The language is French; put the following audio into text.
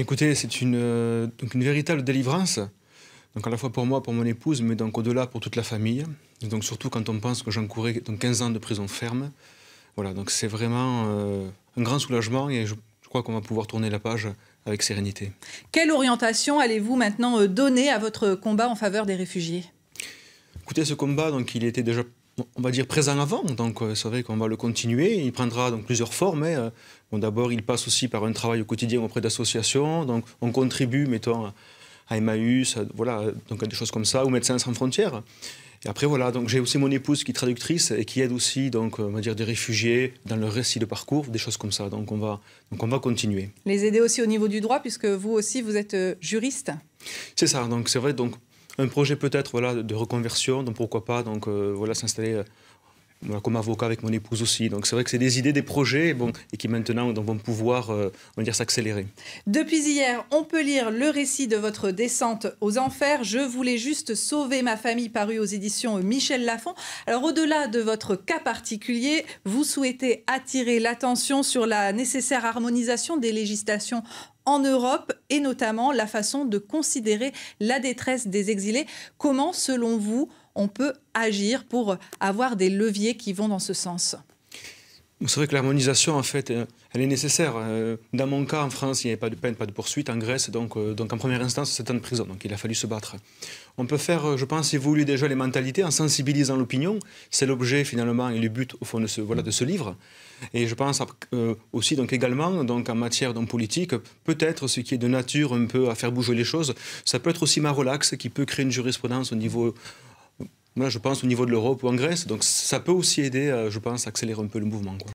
écoutez, c'est une, euh, une véritable délivrance, donc à la fois pour moi, pour mon épouse, mais donc au-delà pour toute la famille. donc surtout quand on pense que j'en donc 15 ans de prison ferme. Voilà, donc c'est vraiment euh, un grand soulagement et je, je crois qu'on va pouvoir tourner la page avec sérénité. Quelle orientation allez-vous maintenant euh, donner à votre combat en faveur des réfugiés Écoutez, ce combat, donc il était déjà on va dire présent avant, donc euh, c'est vrai qu'on va le continuer. Il prendra donc plusieurs formes. Hein. Euh, d'abord, il passe aussi par un travail au quotidien auprès d'associations. Donc, on contribue, mettons, à Emmaüs, voilà, donc à des choses comme ça, ou Médecins sans frontières. Et après, voilà, donc j'ai aussi mon épouse qui est traductrice et qui aide aussi, donc, euh, on va dire, des réfugiés dans leur récit de parcours, des choses comme ça. Donc on, va, donc on va continuer. Les aider aussi au niveau du droit, puisque vous aussi, vous êtes juriste C'est ça, donc c'est vrai, donc un projet peut-être voilà, de reconversion, donc pourquoi pas donc, euh, voilà, s'installer euh, comme avocat avec mon épouse aussi. Donc c'est vrai que c'est des idées, des projets, bon, et qui maintenant vont pouvoir, euh, on s'accélérer. Depuis hier, on peut lire le récit de votre descente aux enfers. Je voulais juste sauver ma famille, paru aux éditions Michel Lafon. Alors au-delà de votre cas particulier, vous souhaitez attirer l'attention sur la nécessaire harmonisation des législations en Europe et notamment la façon de considérer la détresse des exilés. Comment, selon vous, on peut agir pour avoir des leviers qui vont dans ce sens c'est vrai que l'harmonisation, en fait, euh, elle est nécessaire. Euh, dans mon cas, en France, il n'y avait pas de peine, pas de poursuite. En Grèce, donc, euh, donc en première instance, c'est en prison. Donc il a fallu se battre. On peut faire, je pense, évoluer déjà les mentalités en sensibilisant l'opinion. C'est l'objet, finalement, et le but, au fond, de ce, voilà, de ce livre. Et je pense aussi, donc également, donc, en matière donc, politique, peut-être ce qui est de nature un peu à faire bouger les choses, ça peut être aussi ma relaxe qui peut créer une jurisprudence au niveau moi, je pense au niveau de l'Europe ou en Grèce. Donc ça peut aussi aider, euh, je pense, à accélérer un peu le mouvement. Quoi.